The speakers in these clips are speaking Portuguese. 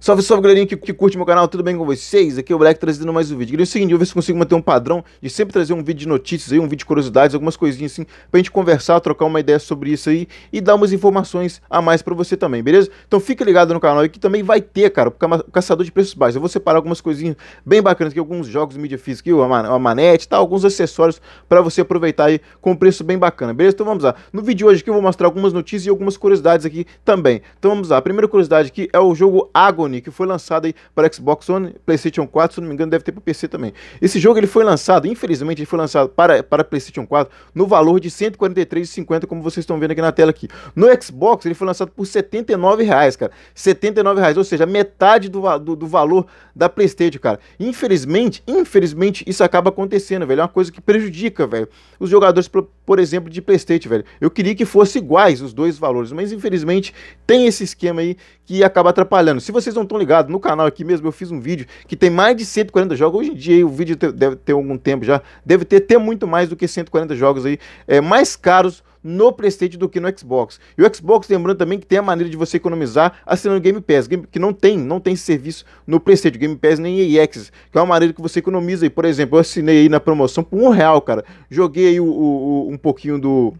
Salve, salve galerinha que, que, curte meu canal, tudo bem com vocês? Aqui é o Black trazendo mais um vídeo. Queria o seguinte, eu ver se consigo manter um padrão de sempre trazer um vídeo de notícias aí, um vídeo de curiosidades, algumas coisinhas assim, pra gente conversar, trocar uma ideia sobre isso aí e dar umas informações a mais pra você também, beleza? Então fica ligado no canal aí que também vai ter, cara, o é caçador de preços baixos. Eu vou separar algumas coisinhas bem bacanas aqui, alguns jogos de mídia física, uma manete e tá? tal, alguns acessórios pra você aproveitar aí com um preço bem bacana, beleza? Então vamos lá. No vídeo de hoje aqui eu vou mostrar algumas notícias e algumas curiosidades aqui também. Então vamos lá. A primeira curiosidade aqui é o jogo Agon Sony, que foi lançado aí para Xbox One, PlayStation 4, se não me engano, deve ter para PC também. Esse jogo ele foi lançado, infelizmente, ele foi lançado para, para PlayStation 4 no valor de 143,50, como vocês estão vendo aqui na tela aqui. No Xbox, ele foi lançado por 79 reais, cara. 79 reais, ou seja, metade do, do, do valor da PlayStation, cara. Infelizmente, infelizmente, isso acaba acontecendo, velho. É uma coisa que prejudica, velho. Os jogadores, por, por exemplo, de PlayStation, velho. Eu queria que fosse iguais os dois valores, mas infelizmente tem esse esquema aí que acaba atrapalhando. Se vocês não estão ligados, no canal aqui mesmo eu fiz um vídeo que tem mais de 140 jogos. Hoje em dia o vídeo deve ter algum tempo já, deve ter até muito mais do que 140 jogos aí, é, mais caros no PlayStation do que no Xbox. E o Xbox, lembrando também que tem a maneira de você economizar assinando Game Pass, que não tem, não tem serviço no PlayStation, Game Pass nem EA que é uma maneira que você economiza. E, por exemplo, eu assinei aí na promoção por um real, cara. Joguei aí o, o, o um pouquinho do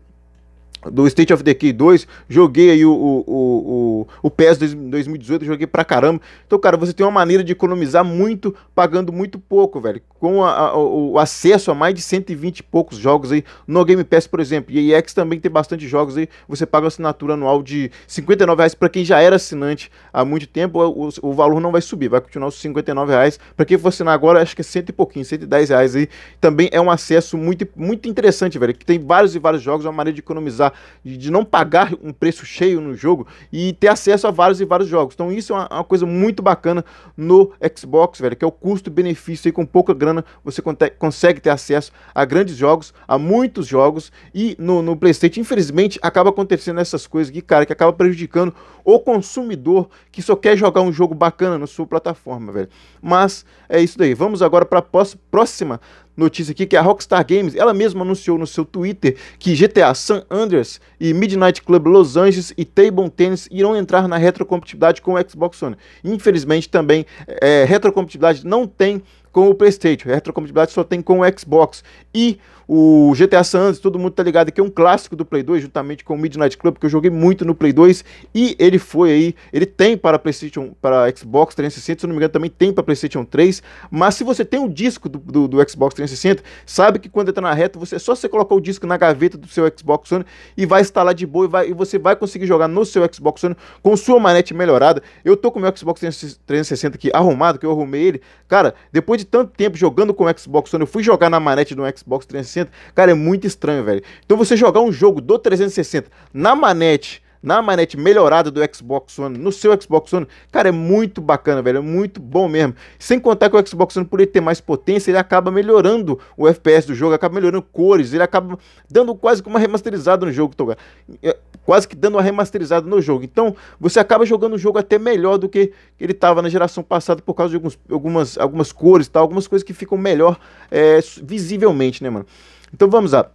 do State of Decay 2, joguei aí o, o, o, o PES 2018, joguei pra caramba. Então, cara, você tem uma maneira de economizar muito, pagando muito pouco, velho. Com a, a, o acesso a mais de 120 e poucos jogos aí no Game Pass, por exemplo. E a EX também tem bastante jogos aí. Você paga uma assinatura anual de R$59,00 reais pra quem já era assinante há muito tempo. O, o valor não vai subir, vai continuar os R$59,00. reais Pra quem for assinar agora, acho que é cento e pouquinho, 110 reais aí. Também é um acesso muito, muito interessante, velho. Que tem vários e vários jogos, é uma maneira de economizar de não pagar um preço cheio no jogo e ter acesso a vários e vários jogos. Então isso é uma, uma coisa muito bacana no Xbox, velho, que é o custo-benefício aí com pouca grana você consegue ter acesso a grandes jogos, a muitos jogos e no, no PlayStation infelizmente acaba acontecendo essas coisas que cara que acaba prejudicando o consumidor que só quer jogar um jogo bacana na sua plataforma, velho. Mas é isso daí. Vamos agora para a próxima notícia aqui que a Rockstar Games, ela mesma anunciou no seu Twitter que GTA San Andreas e Midnight Club Los Angeles e Table Tennis irão entrar na retrocompatibilidade com o Xbox One. Infelizmente também é, retrocompatibilidade não tem com o PlayStation. A retrocompatibilidade só tem com o Xbox. E o GTA San Andreas, todo mundo tá ligado que é um clássico do Play 2, juntamente com o Midnight Club, que eu joguei muito no Play 2. E ele foi aí, ele tem para PlayStation, para Xbox 360, se não me engano, também tem para PlayStation 3. Mas se você tem o um disco do, do, do, Xbox 360, sabe que quando tá na reta, você é só você colocar o disco na gaveta do seu Xbox One e vai instalar de boa e, vai, e você vai conseguir jogar no seu Xbox One com sua manete melhorada. Eu tô com o meu Xbox 360 aqui arrumado, que eu arrumei ele. Cara, depois de tanto tempo jogando com o Xbox One, eu fui jogar na manete do Xbox 360, cara, é muito estranho, velho. Então você jogar um jogo do 360 na manete na manete melhorada do Xbox One, no seu Xbox One. Cara, é muito bacana, velho, é muito bom mesmo. Sem contar que o Xbox One, por ele ter mais potência, ele acaba melhorando o FPS do jogo, acaba melhorando cores, ele acaba dando quase que uma remasterizada no jogo, Toga. É, quase que dando uma remasterizada no jogo. Então, você acaba jogando o jogo até melhor do que ele estava na geração passada por causa de alguns, algumas, algumas cores e tal, algumas coisas que ficam melhor é, visivelmente, né, mano? Então, vamos lá.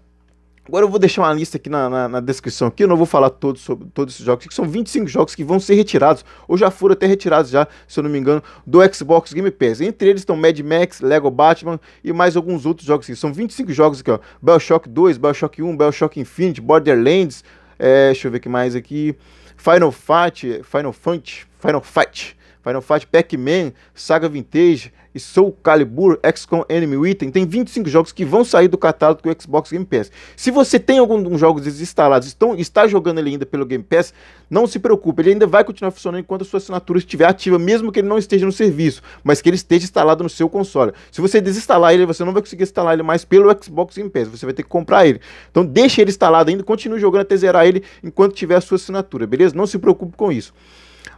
Agora eu vou deixar uma lista aqui na, na, na descrição aqui, eu não vou falar todos sobre todos esses jogos, que são 25 jogos que vão ser retirados, ou já foram até retirados já, se eu não me engano, do Xbox Game Pass. Entre eles estão Mad Max, Lego Batman e mais alguns outros jogos aqui. São 25 jogos aqui, ó. BioShock 2, BioShock 1, BioShock Infinite, Borderlands, é, deixa eu ver que mais aqui. Final Fight, Final Fight, Final Fight, Final Fight, Pac-Man, Saga Vintage, e Soul Calibur XCOM Enemy Item, tem 25 jogos que vão sair do catálogo do Xbox Game Pass. Se você tem algum dos jogos desinstalados, estão, está jogando ele ainda pelo Game Pass, não se preocupe, ele ainda vai continuar funcionando enquanto a sua assinatura estiver ativa, mesmo que ele não esteja no serviço, mas que ele esteja instalado no seu console. Se você desinstalar ele, você não vai conseguir instalar ele mais pelo Xbox Game Pass, você vai ter que comprar ele. Então deixe ele instalado ainda, continue jogando até zerar ele enquanto tiver a sua assinatura, beleza? Não se preocupe com isso.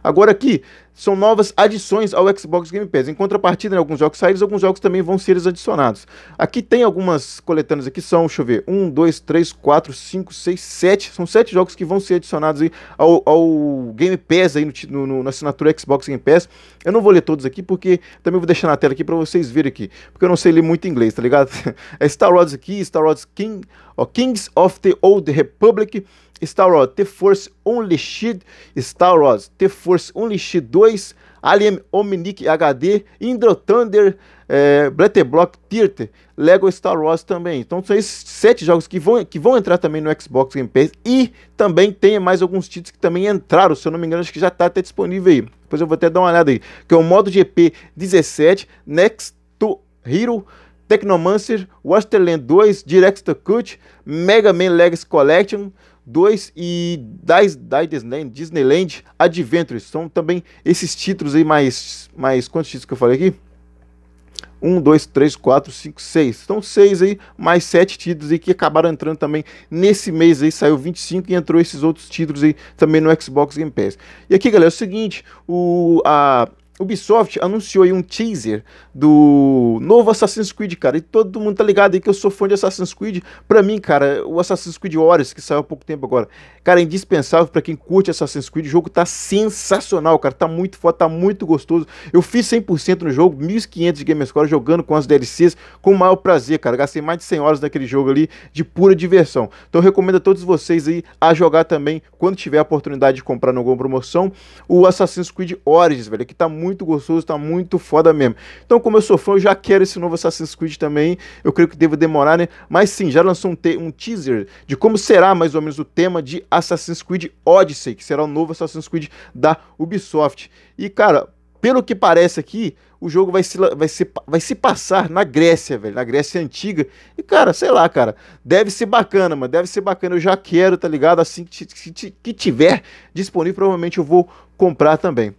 Agora aqui são novas adições ao Xbox Game Pass. Em contrapartida, em né, alguns jogos saídos, alguns jogos também vão ser adicionados. Aqui tem algumas coletâneas aqui, são, deixa eu ver, 1, 2, 3, 4, 5, 6, 7. São 7 jogos que vão ser adicionados aí ao, ao Game Pass, aí no, no, no, na assinatura Xbox Game Pass. Eu não vou ler todos aqui, porque também vou deixar na tela aqui para vocês verem aqui. Porque eu não sei ler muito inglês, tá ligado? É Star Wars aqui, Star Wars King, ó, Kings of the Old Republic. Star Wars The Force Unleashed, Star Wars The Force Unleashed 2, Alien Omnic HD, Indro Thunder, é, Block Theater, Lego Star Wars também. Então são esses sete jogos que vão, que vão entrar também no Xbox Game Pass e também tem mais alguns títulos que também entraram, se eu não me engano, acho que já está até disponível aí. Depois eu vou até dar uma olhada aí, que é o modo GP 17, Next to Hero, Technomancer, Wasteland 2, Direct Cut, Mega Man Legacy Collection, 2 e Die Disneyland, Disneyland Adventures. São também esses títulos aí mais, mais quantos títulos que eu falei aqui? 1, 2, 3, 4, 5, 6. São 6 aí, mais 7 títulos aí que acabaram entrando também nesse mês aí. Saiu 25 e entrou esses outros títulos aí também no Xbox Game Pass. E aqui, galera, é o seguinte: o, a, Ubisoft anunciou aí um teaser do novo Assassin's Creed, cara. E todo mundo tá ligado aí que eu sou fã de Assassin's Creed. Pra mim, cara, o Assassin's Creed Origins, que saiu há pouco tempo agora, cara, é indispensável para quem curte Assassin's Creed. O jogo tá sensacional, cara. Tá muito foda, tá muito gostoso. Eu fiz 100% no jogo, 1500 de GameScore jogando com as DLCs com o maior prazer, cara. Gastei mais de 100 horas naquele jogo ali de pura diversão. Então eu recomendo a todos vocês aí a jogar também, quando tiver a oportunidade de comprar no alguma promoção, o Assassin's Creed Origins, velho, que tá muito muito gostoso, tá muito foda mesmo. Então, como eu sou fã, eu já quero esse novo Assassin's Creed também. Eu creio que devo demorar, né? Mas sim, já lançou um, te um teaser de como será mais ou menos o tema de Assassin's Creed Odyssey, que será o novo Assassin's Creed da Ubisoft. E, cara, pelo que parece aqui, o jogo vai se, vai se, vai se passar na Grécia, velho, na Grécia Antiga. E, cara, sei lá, cara, deve ser bacana, mano, deve ser bacana. Eu já quero, tá ligado? Assim que, que, que tiver disponível, provavelmente eu vou comprar também.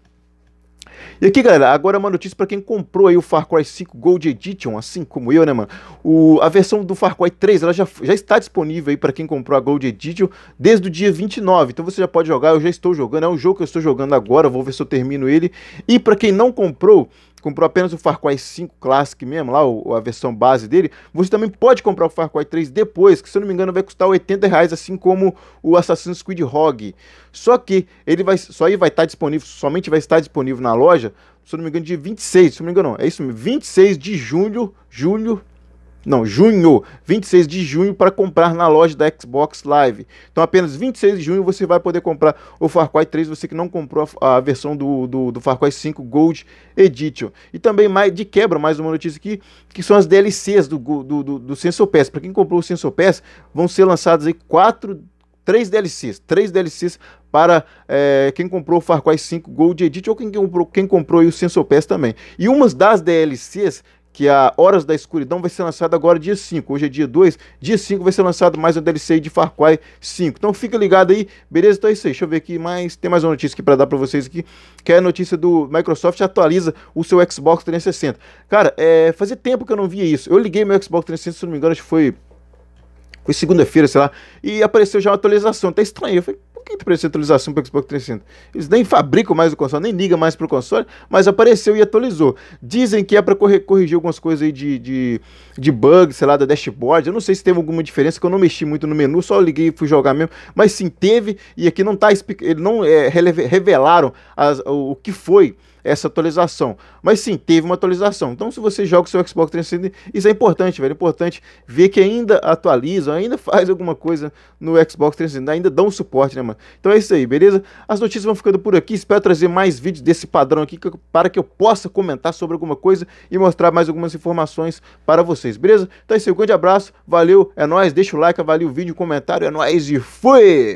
E aqui, galera, agora uma notícia para quem comprou aí o Far Cry 5 Gold Edition, assim como eu, né, mano? O, a versão do Far Cry 3, ela já, já está disponível aí para quem comprou a Gold Edition desde o dia 29. Então você já pode jogar, eu já estou jogando, é um jogo que eu estou jogando agora, vou ver se eu termino ele. E para quem não comprou, comprou apenas o Far Cry 5 Classic mesmo, lá o, a versão base dele, você também pode comprar o Far Cry 3 depois, que se eu não me engano vai custar 80 reais, assim como o Assassin's Creed Rogue. Só que ele vai, só aí vai estar disponível, somente vai estar disponível na loja, se eu não me engano, dia 26, se eu não me engano, é isso mesmo, 26 de julho, julho, não, junho, 26 de junho para comprar na loja da Xbox Live. Então, apenas 26 de junho você vai poder comprar o Far Cry 3, você que não comprou a, a versão do, do, do, Far Cry 5 Gold Edition. E também, mais de quebra, mais uma notícia aqui, que são as DLCs do, do, do, do Sensor Pass. Para quem comprou o Sensor Pass, vão ser lançadas aí quatro três DLCs, três DLCs para é, quem comprou o Far Cry 5 Gold Edit ou quem comprou, quem comprou o Sensor Pass também. E umas das DLCs que a Horas da Escuridão vai ser lançada agora dia 5. Hoje é dia 2, dia 5 vai ser lançado mais uma DLC de Far Cry 5. Então fica ligado aí, beleza? Então é isso aí. Deixa eu ver aqui mais, tem mais uma notícia aqui para dar para vocês aqui, que é a notícia do Microsoft atualiza o seu Xbox 360. Cara, é, fazia tempo que eu não via isso. Eu liguei meu Xbox 360, se não me engano, acho que foi foi segunda-feira, sei lá. E apareceu já uma atualização. Tá estranho. Eu falei, por que apareceu atualização para o Xbox 360? Eles nem fabricam mais o console, nem ligam mais para o console, mas apareceu e atualizou. Dizem que é para corrigir algumas coisas aí de, de, de bug, sei lá, da dashboard. Eu não sei se teve alguma diferença, que eu não mexi muito no menu, só liguei e fui jogar mesmo. Mas sim, teve. E aqui não tá. Ele não é, revelaram as, o, o que foi essa atualização. Mas sim, teve uma atualização. Então, se você joga o seu Xbox 360, isso é importante, velho. É importante ver que ainda atualizam, ainda faz alguma coisa no Xbox 360, ainda dão suporte, né, mano? Então é isso aí, beleza? As notícias vão ficando por aqui. Espero trazer mais vídeos desse padrão aqui que, para que eu possa comentar sobre alguma coisa e mostrar mais algumas informações para vocês, beleza? Então é isso aí, um grande abraço, valeu, é nóis, deixa o like, avalia o vídeo, comentário, é nóis e fui!